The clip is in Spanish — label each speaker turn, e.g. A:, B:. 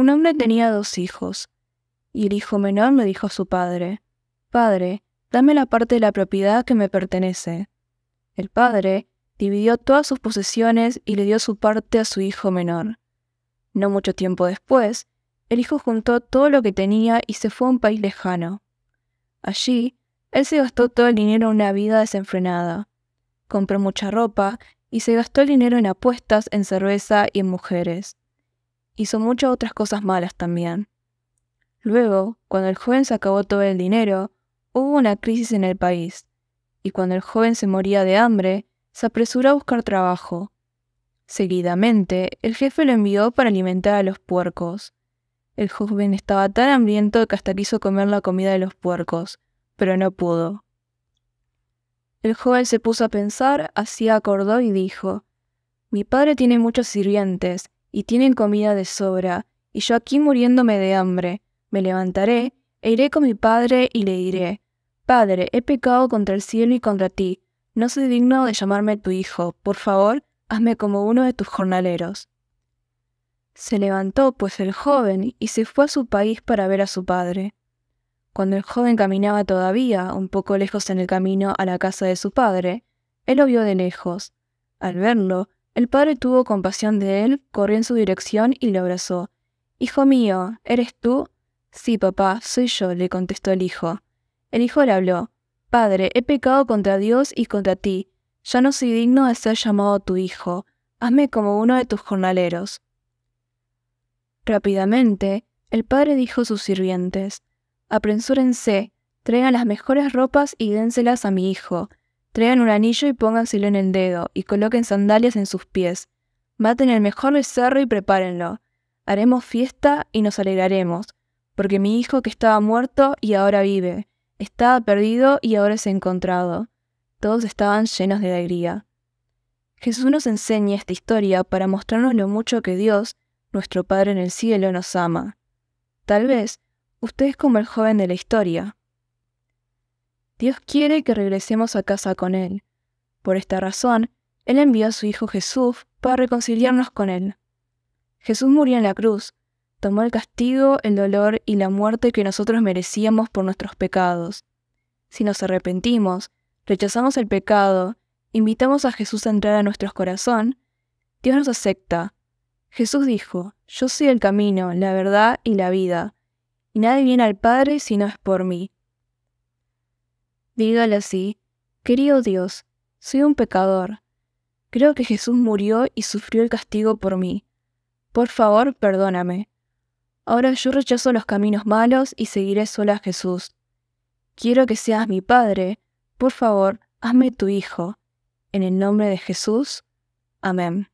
A: Un hombre tenía dos hijos, y el hijo menor le dijo a su padre, Padre, dame la parte de la propiedad que me pertenece. El padre dividió todas sus posesiones y le dio su parte a su hijo menor. No mucho tiempo después, el hijo juntó todo lo que tenía y se fue a un país lejano. Allí, él se gastó todo el dinero en una vida desenfrenada. Compró mucha ropa y se gastó el dinero en apuestas, en cerveza y en mujeres hizo muchas otras cosas malas también. Luego, cuando el joven se acabó todo el dinero, hubo una crisis en el país, y cuando el joven se moría de hambre, se apresuró a buscar trabajo. Seguidamente, el jefe lo envió para alimentar a los puercos. El joven estaba tan hambriento que hasta quiso comer la comida de los puercos, pero no pudo. El joven se puso a pensar, así acordó y dijo, Mi padre tiene muchos sirvientes, y tienen comida de sobra, y yo aquí muriéndome de hambre. Me levantaré e iré con mi padre y le diré, Padre, he pecado contra el cielo y contra ti, no soy digno de llamarme tu hijo, por favor, hazme como uno de tus jornaleros. Se levantó pues el joven y se fue a su país para ver a su padre. Cuando el joven caminaba todavía un poco lejos en el camino a la casa de su padre, él lo vio de lejos. Al verlo, el padre tuvo compasión de él, corrió en su dirección y lo abrazó. Hijo mío, ¿eres tú? Sí, papá, soy yo, le contestó el hijo. El hijo le habló. Padre, he pecado contra Dios y contra ti. Ya no soy digno de ser llamado tu hijo. Hazme como uno de tus jornaleros. Rápidamente, el padre dijo a sus sirvientes, Apresúrense, traigan las mejores ropas y dénselas a mi hijo Traigan un anillo y pónganselo en el dedo, y coloquen sandalias en sus pies. Maten el mejor becerro y prepárenlo. Haremos fiesta y nos alegraremos, porque mi hijo que estaba muerto y ahora vive, estaba perdido y ahora es encontrado. Todos estaban llenos de alegría. Jesús nos enseña esta historia para mostrarnos lo mucho que Dios, nuestro Padre en el cielo, nos ama. Tal vez, usted es como el joven de la historia. Dios quiere que regresemos a casa con Él. Por esta razón, Él envió a su Hijo Jesús para reconciliarnos con Él. Jesús murió en la cruz, tomó el castigo, el dolor y la muerte que nosotros merecíamos por nuestros pecados. Si nos arrepentimos, rechazamos el pecado, invitamos a Jesús a entrar a nuestro corazón, Dios nos acepta. Jesús dijo, Yo soy el camino, la verdad y la vida, y nadie viene al Padre si no es por mí. Dígale así, querido Dios, soy un pecador. Creo que Jesús murió y sufrió el castigo por mí. Por favor, perdóname. Ahora yo rechazo los caminos malos y seguiré sola a Jesús. Quiero que seas mi Padre. Por favor, hazme tu Hijo. En el nombre de Jesús. Amén.